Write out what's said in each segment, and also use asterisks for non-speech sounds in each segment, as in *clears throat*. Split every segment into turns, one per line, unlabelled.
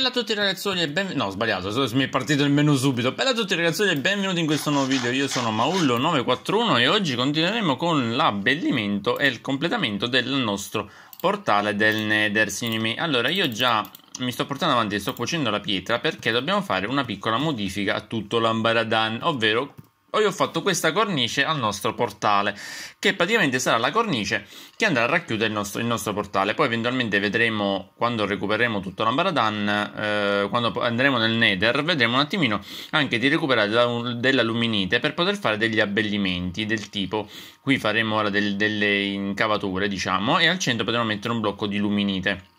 Bella a tutti ragazzoni e benvenuti. No, sbagliato, mi è partito il menu subito. Bella a tutti ragazzi e benvenuti in questo nuovo video. Io sono Maullo941 e oggi continueremo con l'abbellimento e il completamento del nostro portale del Nether Cinema. Allora, io già mi sto portando avanti e sto cuocendo la pietra perché dobbiamo fare una piccola modifica a tutto l'ambaradan, ovvero poi ho fatto questa cornice al nostro portale, che praticamente sarà la cornice che andrà a racchiudere il nostro, il nostro portale. Poi eventualmente vedremo, quando recupereremo tutto l'ambaradan, eh, quando andremo nel nether, vedremo un attimino anche di recuperare della, della luminite per poter fare degli abbellimenti del tipo, qui faremo ora del, delle incavature diciamo, e al centro potremo mettere un blocco di luminite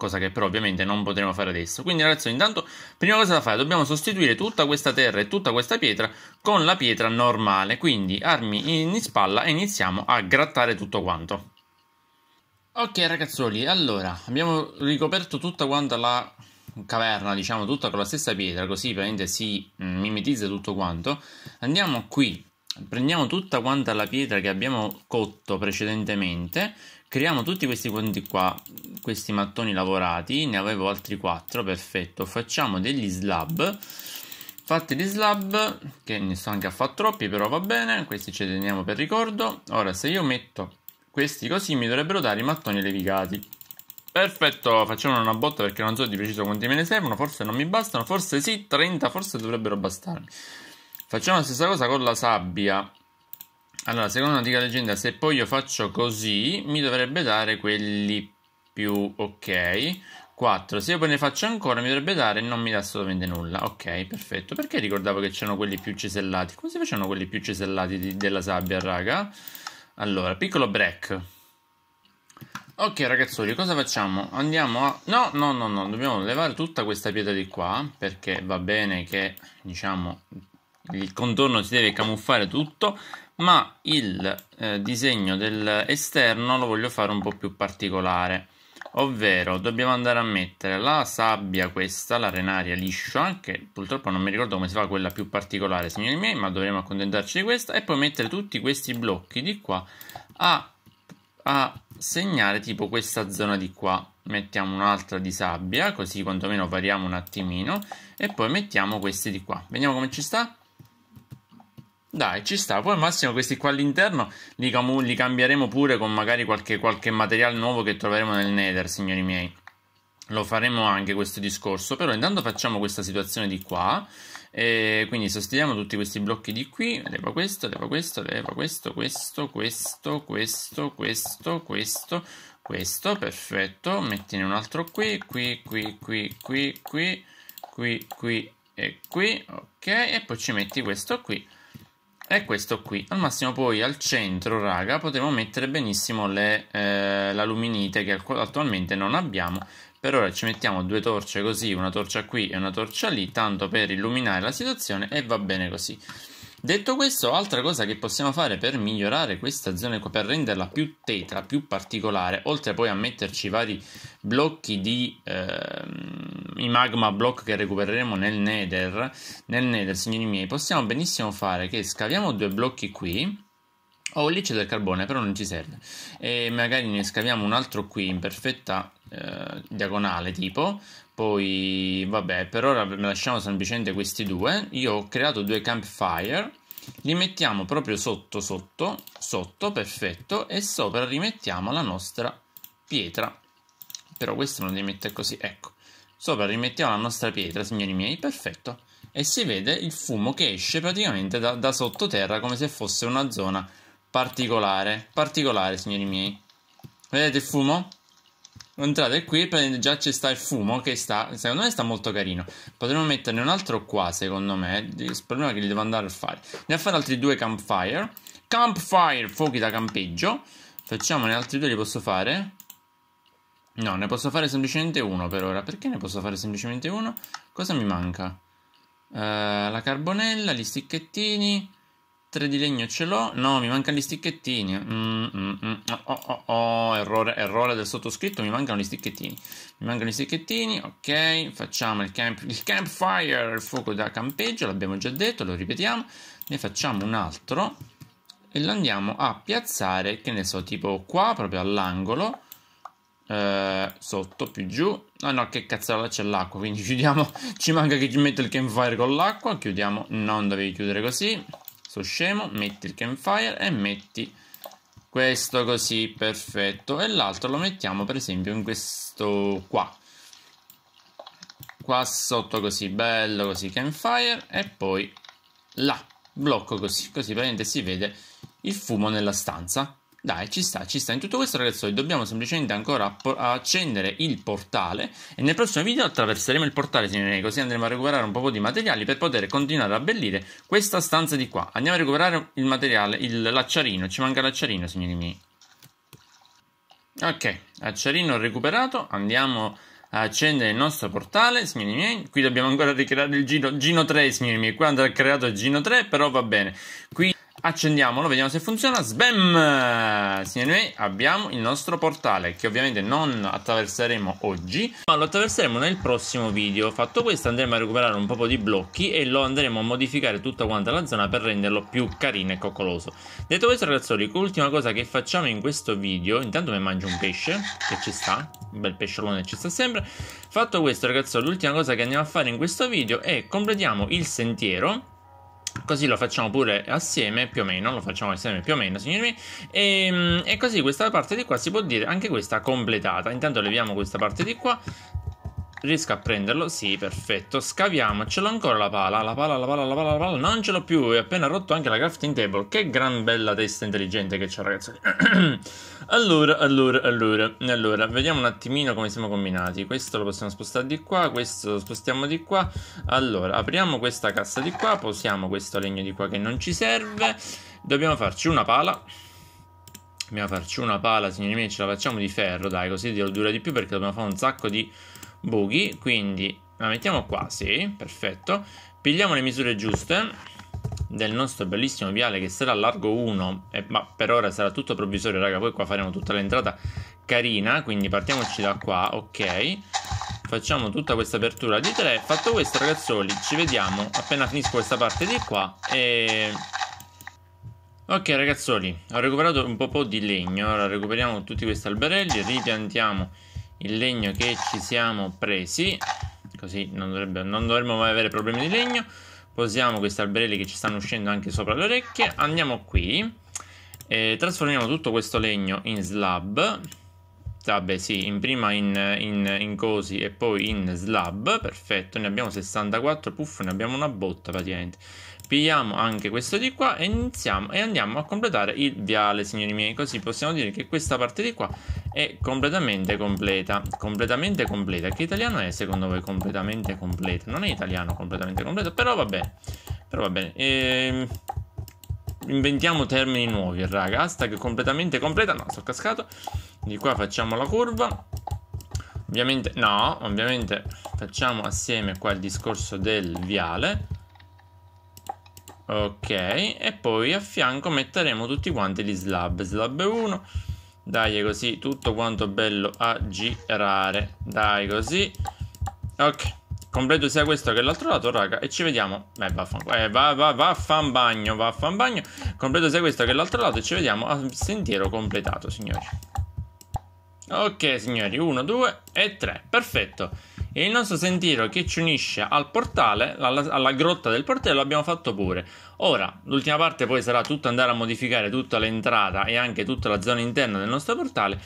cosa che però ovviamente non potremo fare adesso. Quindi ragazzi, intanto, prima cosa da fare, dobbiamo sostituire tutta questa terra e tutta questa pietra con la pietra normale, quindi armi in spalla e iniziamo a grattare tutto quanto. Ok ragazzoli, allora, abbiamo ricoperto tutta quanta la caverna, diciamo, tutta con la stessa pietra, così ovviamente si mimetizza tutto quanto. Andiamo qui prendiamo tutta quanta la pietra che abbiamo cotto precedentemente, creiamo tutti questi punti qua, questi mattoni lavorati, ne avevo altri 4, perfetto, facciamo degli slab, fatti gli slab, che ne sto anche a fare troppi, però va bene, questi ce li teniamo per ricordo, ora se io metto questi così mi dovrebbero dare i mattoni levigati. Perfetto, facciamo una botta perché non so di preciso quanti me ne servono, forse non mi bastano, forse sì, 30, forse dovrebbero bastarmi. Facciamo la stessa cosa con la sabbia. Allora, secondo l'antica leggenda, se poi io faccio così, mi dovrebbe dare quelli più ok. 4. Se io poi ne faccio ancora, mi dovrebbe dare, non mi dà assolutamente nulla. Ok, perfetto. Perché ricordavo che c'erano quelli più cesellati? Come si facevano quelli più cesellati di, della sabbia, raga? Allora, piccolo break. Ok, ragazzoli, cosa facciamo? Andiamo a... No, no, no, no, dobbiamo levare tutta questa pietra di qua, perché va bene che, diciamo, il contorno si deve camuffare tutto ma il eh, disegno dell'esterno lo voglio fare un po' più particolare ovvero dobbiamo andare a mettere la sabbia questa, l'arenaria liscia che purtroppo non mi ricordo come si fa quella più particolare signori miei ma dovremo accontentarci di questa e poi mettere tutti questi blocchi di qua a, a segnare tipo questa zona di qua mettiamo un'altra di sabbia così quantomeno variamo un attimino e poi mettiamo questi di qua vediamo come ci sta dai, ci sta. Poi al massimo questi qua all'interno li, cam- li cambieremo pure con magari qualche, qualche materiale nuovo che troveremo nel Nether, signori miei. Lo faremo anche questo discorso, però intanto facciamo questa situazione di qua. E quindi sostituiamo tutti questi blocchi di qui, leva questo, leva questo, leva questo, questo, questo, questo, questo, questo, questo, perfetto, mettine un altro qui, qui, qui, qui, qui, qui, qui, qui e qui, ok, e poi ci metti questo qui è questo qui al massimo poi al centro raga potremo mettere benissimo le, eh, l'aluminite che attualmente non abbiamo per ora ci mettiamo due torce così una torcia qui e una torcia lì tanto per illuminare la situazione e va bene così Detto questo, altra cosa che possiamo fare per migliorare questa zona per renderla più tetra, più particolare, oltre poi a metterci vari blocchi di ehm, i magma block che recupereremo nel nether, nel nether, signori miei, possiamo benissimo fare che scaviamo due blocchi qui Oh, lì c'è del carbone, però non ci serve. E magari ne scaviamo un altro qui in perfetta eh, diagonale, tipo. Poi, vabbè, per ora lasciamo semplicemente questi due. Io ho creato due campfire. Li mettiamo proprio sotto, sotto, sotto, perfetto. E sopra rimettiamo la nostra pietra. Però questo non li mette così, ecco. Sopra rimettiamo la nostra pietra, signori miei, perfetto. E si vede il fumo che esce praticamente da, da sottoterra come se fosse una zona particolare, particolare signori miei. Vedete il fumo? Entrate qui e già ci sta il fumo che sta, secondo me sta molto carino. Potremmo metterne un altro qua secondo me, il problema è che li devo andare a fare. Ne a fare altri due campfire. Campfire, fuochi da campeggio. Facciamone altri due, li posso fare? No, ne posso fare semplicemente uno per ora. Perché ne posso fare semplicemente uno? Cosa mi manca? Uh, la carbonella, gli sticchettini. 3 di legno ce l'ho. No, mi mancano gli sticchettini. Mm, mm, mm. Oh, oh, oh, oh, errore, errore del sottoscritto. Mi mancano gli sticchettini. Mi mancano gli sticchettini. Ok, facciamo il, camp, il campfire, il fuoco da campeggio. L'abbiamo già detto, lo ripetiamo. Ne facciamo un altro e lo andiamo a piazzare, che ne so, tipo qua, proprio all'angolo. Eh, sotto più giù ah no che cazzarola c'è l'acqua quindi *laughs* chiudiamo ci manca che ci metta il campfire con l'acqua chiudiamo non dovevi chiudere così Sto scemo, metti il campfire e metti questo così, perfetto. E l'altro lo mettiamo per esempio in questo qua. Qua sotto così, bello così, campfire e poi là, blocco così, così praticamente si vede il fumo nella stanza. Dai, ci sta, ci sta. In tutto questo, ragazzi, dobbiamo semplicemente ancora accendere il portale. E nel prossimo video attraverseremo il portale, signori, così andremo a recuperare un po' di materiali per poter continuare a abbellire questa stanza di qua. Andiamo a recuperare il materiale, il lacciarino. Ci manca l'acciarino, signori miei. Ok, acciarino recuperato. Andiamo a accendere il nostro portale, signori miei. Qui dobbiamo ancora ricreare il giro, gino 3, signori miei. Qua andrà creato il gino 3, però va bene. Qui accendiamolo, vediamo se funziona. Sbam! Signori miei, abbiamo il nostro portale che ovviamente non attraverseremo oggi, ma lo attraverseremo nel prossimo video. Fatto questo andremo a recuperare un po' di blocchi e lo andremo a modificare tutta quanta la zona per renderlo più carino e coccoloso. Detto questo ragazzoli, l'ultima cosa che facciamo in questo video, intanto mi mangio un pesce, che ci sta, un bel pesciolone ci sta sempre. Fatto questo ragazzoli, l'ultima cosa che andiamo a fare in questo video è completiamo il sentiero così lo facciamo pure assieme più o meno, lo facciamo assieme più o meno, signori miei, e, ehm, e così questa parte di qua si può dire anche questa completata. Intanto leviamo questa parte di qua, Riesco a prenderlo? Sì, perfetto. Scaviamocelo ancora la pala. La pala, la pala, la pala, la pala. Non ce l'ho più. E Ho appena rotto anche la crafting table. Che gran bella testa intelligente che c'è, ragazzi. *clears throat* allora, allora, allora. Allora, vediamo un attimino come siamo combinati. Questo lo possiamo spostare di qua. Questo lo spostiamo di qua. Allora, apriamo questa cassa di qua. Posiamo questo legno di qua che non ci serve. Dobbiamo farci una pala. Dobbiamo farci una pala, signori miei. Ce la facciamo di ferro, dai. Così dura di più perché dobbiamo fare un sacco di buchi, quindi la mettiamo qua, sì, perfetto. Pigliamo le misure giuste del nostro bellissimo viale che sarà largo 1, eh, ma per ora sarà tutto provvisorio, raga, poi qua faremo tutta l'entrata carina, quindi partiamoci da qua, ok. Facciamo tutta questa apertura di 3. Fatto questo, ragazzoli, ci vediamo appena finisco questa parte di qua e... Ok ragazzoli, ho recuperato un po', po di legno, ora recuperiamo tutti questi alberelli, ripiantiamo il legno che ci siamo presi così non, dovrebbe, non dovremmo mai avere problemi di legno posiamo questi alberelli che ci stanno uscendo anche sopra le orecchie andiamo qui eh, trasformiamo tutto questo legno in slab Vabbè, sì, in prima in, in, in, cosi e poi in slab, perfetto, ne abbiamo 64, puff, ne abbiamo una botta praticamente. Pigliamo anche questo di qua e iniziamo e andiamo a completare il viale, signori miei, così possiamo dire che questa parte di qua è completamente completa, completamente completa. Che italiano è secondo voi completamente completa? Non è italiano completamente completo, però va bene, però va bene. Ehm inventiamo termini nuovi, raga. Hashtag completamente completa. No, sono cascato. Di qua facciamo la curva. Ovviamente, no, ovviamente facciamo assieme qua il discorso del viale. Ok, e poi a fianco metteremo tutti quanti gli slab. Slab 1, dai così, tutto quanto bello a girare. Dai così. Ok, completo sia questo che l'altro lato, raga, e ci vediamo. Beh, vaffan, eh, va, va, va, fan bagno, va, bagno. Completo sia questo che l'altro lato e ci vediamo a sentiero completato, signori. Ok signori, 1, 2 e 3, perfetto. E il nostro sentiero che ci unisce al portale, alla, alla, grotta del portello, abbiamo fatto pure. Ora, l'ultima parte poi sarà tutto andare a modificare tutta l'entrata e anche tutta la zona interna del nostro portale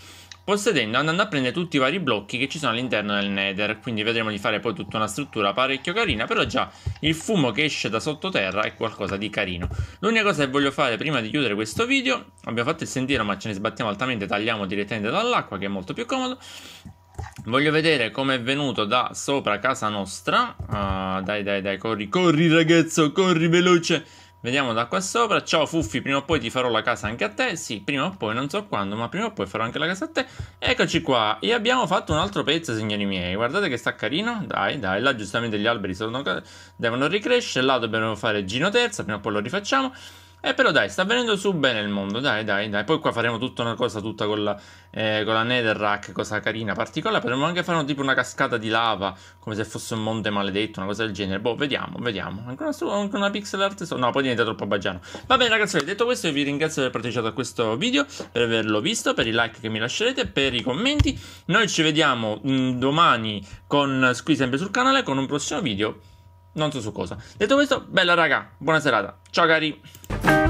possedendo andando a prendere tutti i vari blocchi che ci sono all'interno del nether quindi vedremo di fare poi tutta una struttura parecchio carina però già il fumo che esce da sottoterra è qualcosa di carino l'unica cosa che voglio fare prima di chiudere questo video abbiamo fatto il sentiero ma ce ne sbattiamo altamente tagliamo direttamente dall'acqua che è molto più comodo Voglio vedere come è venuto da sopra casa nostra. Uh, dai, dai, dai, corri, corri ragazzo, corri veloce. Vediamo da qua sopra. Ciao Fuffi, prima o poi ti farò la casa anche a te. Sì, prima o poi, non so quando, ma prima o poi farò anche la casa a te. Eccoci qua. E abbiamo fatto un altro pezzo, signori miei. Guardate che sta carino. Dai, dai. Là giustamente gli alberi sono... devono ricrescere. Là dobbiamo fare gino terza, prima o poi lo rifacciamo. Eh, però dai, sta venendo su bene il mondo, dai, dai, dai. Poi qua faremo tutta una cosa tutta con la, eh, con la Netherrack, cosa carina, particolare. Potremmo anche fare tipo una cascata di lava, come se fosse un monte maledetto, una cosa del genere. Boh, vediamo, vediamo. Ancora una, anche una pixel art so No, poi diventa troppo baggiano. Va bene ragazzi, detto questo io vi ringrazio per aver partecipato a questo video, per averlo visto, per i like che mi lascerete, per i commenti. Noi ci vediamo mh, mm, domani con, qui sempre sul canale con un prossimo video non so su cosa. Detto questo, bella raga, buona serata. Ciao cari.